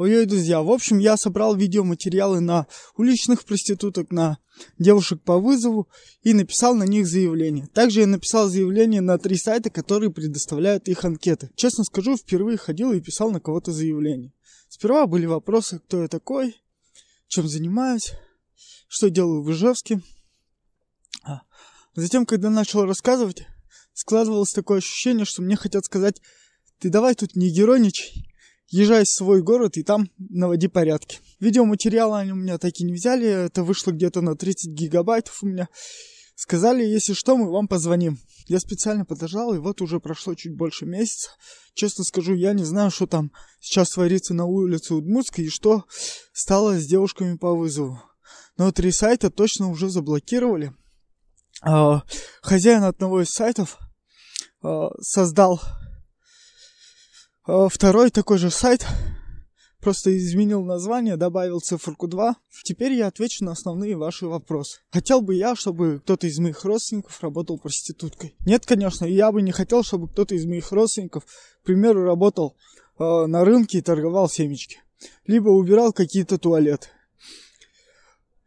Ой-ой, друзья, в общем, я собрал видеоматериалы на уличных проституток, на девушек по вызову и написал на них заявление. Также я написал заявление на три сайта, которые предоставляют их анкеты. Честно скажу, впервые ходил и писал на кого-то заявление. Сперва были вопросы, кто я такой, чем занимаюсь, что делаю в Ижевске. А. Затем, когда начал рассказывать, складывалось такое ощущение, что мне хотят сказать, ты давай тут не геройничай, езжай в свой город и там наводи порядки. Видеоматериалы они у меня такие не взяли, это вышло где-то на 30 гигабайтов у меня. Сказали, если что, мы вам позвоним. Я специально подождал, и вот уже прошло чуть больше месяца. Честно скажу, я не знаю, что там сейчас творится на улице Удмуртской и что стало с девушками по вызову. Но три сайта точно уже заблокировали. А, хозяин одного из сайтов а, создал а, второй такой же сайт, просто изменил название, добавил цифру 2. Теперь я отвечу на основные ваши вопросы. Хотел бы я, чтобы кто-то из моих родственников работал проституткой? Нет, конечно, я бы не хотел, чтобы кто-то из моих родственников, к примеру, работал э, на рынке и торговал семечки. Либо убирал какие-то туалеты.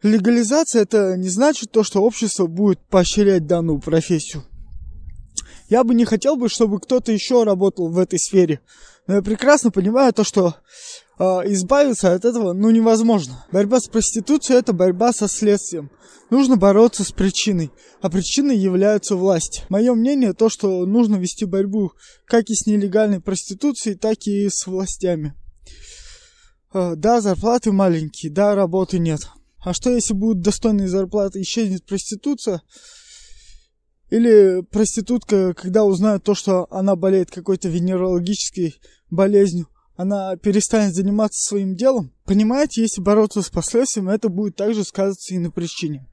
Легализация это не значит то, что общество будет поощрять данную профессию. Я бы не хотел бы, чтобы кто-то еще работал в этой сфере. Но я прекрасно понимаю то, что э, избавиться от этого ну невозможно. Борьба с проституцией это борьба со следствием. Нужно бороться с причиной, а причиной являются власть. Мое мнение то, что нужно вести борьбу как и с нелегальной проституцией, так и с властями. Э, да, зарплаты маленькие, да, работы нет. А что если будут достойные зарплаты, исчезнет проституция? Или проститутка, когда узнает то, что она болеет какой-то венерологической болезнью, она перестанет заниматься своим делом. Понимаете, если бороться с последствиями, это будет также сказываться и на причине.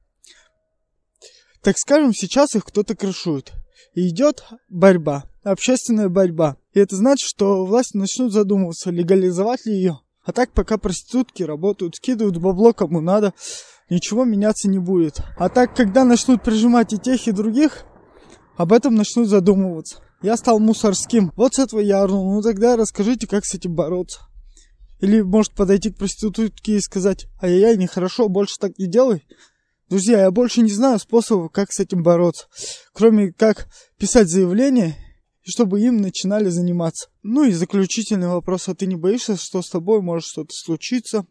Так скажем, сейчас их кто-то крышует. И идет борьба, общественная борьба. И это значит, что власти начнут задумываться, легализовать ли ее. А так пока проститутки работают, скидывают бабло кому надо, ничего меняться не будет. А так, когда начнут прижимать и тех, и других, об этом начнут задумываться. Я стал мусорским. Вот с этого я орну. Ну тогда расскажите, как с этим бороться. Или может подойти к проститутке и сказать, ай-яй-яй, нехорошо, больше так не делай. Друзья, я больше не знаю способов, как с этим бороться. Кроме как писать заявление и чтобы им начинали заниматься. Ну и заключительный вопрос, а ты не боишься, что с тобой может что-то случиться?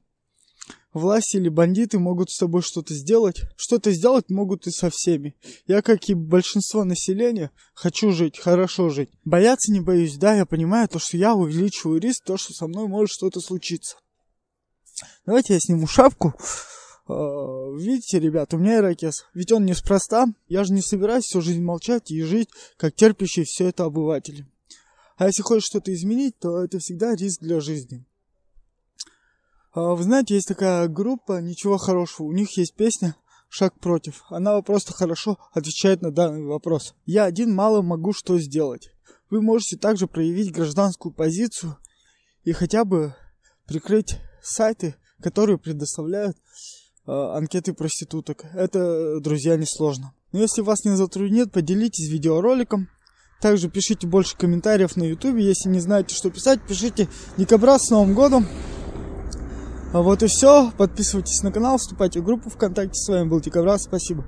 власти или бандиты могут с тобой что-то сделать. Что-то сделать могут и со всеми. Я, как и большинство населения, хочу жить, хорошо жить. Бояться не боюсь, да, я понимаю то, что я увеличиваю риск, то, что со мной может что-то случиться. Давайте я сниму шапку. А, видите, ребят, у меня ирокез. Ведь он неспроста. Я же не собираюсь всю жизнь молчать и жить, как терпящий все это обыватель. А если хочешь что-то изменить, то это всегда риск для жизни. А, вы знаете, есть такая группа «Ничего хорошего». У них есть песня «Шаг против». Она просто хорошо отвечает на данный вопрос. «Я один мало могу что сделать». Вы можете также проявить гражданскую позицию и хотя бы прикрыть сайты, которые предоставляют а, анкеты проституток. Это, друзья, несложно. Но если вас не затруднит, поделитесь видеороликом. Также пишите больше комментариев на YouTube. Если не знаете, что писать, пишите дикобраз с Новым годом. А вот и все. Подписывайтесь на канал, вступайте в группу ВКонтакте. С вами был Дикобраз. Спасибо.